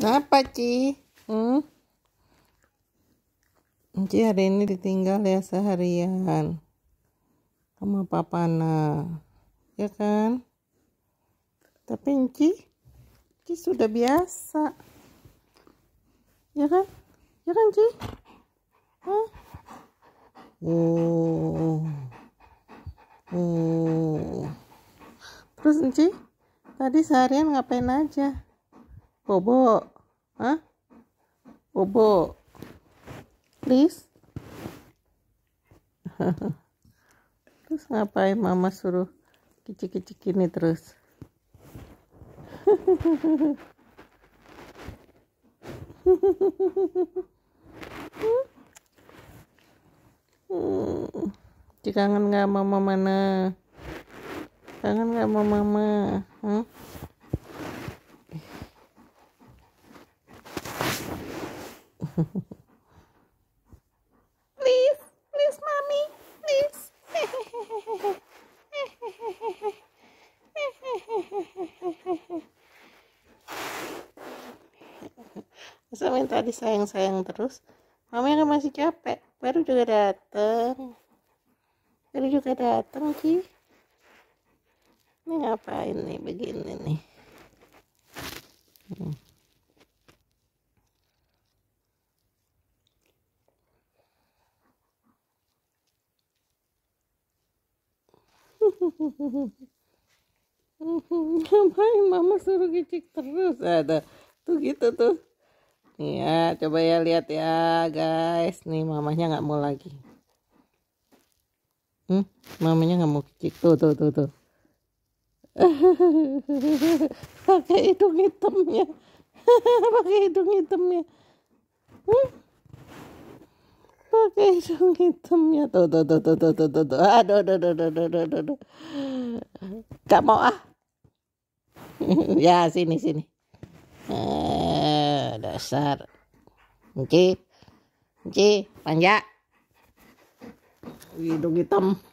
Apa Ci? Hmm? Ci hari ini ditinggal ya seharian sama nah. ya kan tapi Ci Ci sudah biasa ya kan ya kan Ci Hah? Oh. Oh. Terus Ci tadi seharian ngapain aja Bobo. Hah? Bobo. Please. terus ngapain mama suruh kicik-kicik ini terus? Cik Kangen gak sama mama mana? Kangen gak sama mama? Hmm? please, please mami, please. Masa minta disayang-sayang terus? Mami kan masih capek, baru juga datang, Baru juga datang Ki. Ini ngapain nih begini nih? ngapain mama suruh kicik terus ada tuh gitu tuh nih ya coba ya lihat ya guys nih mamanya nggak mau lagi hmm, mamanya nggak mau kicik tuh tuh tuh tuh pakai hidung hitamnya pakai hidung hitamnya hmm? pakai hidung hitamnya tuh tuh tuh tuh tuh tuh tuh, tuh. aduh aduh aduh aduh aduh aduh, aduh. gak mau ah ya sini sini eh, dasar Enci Enci panjang hidung hitam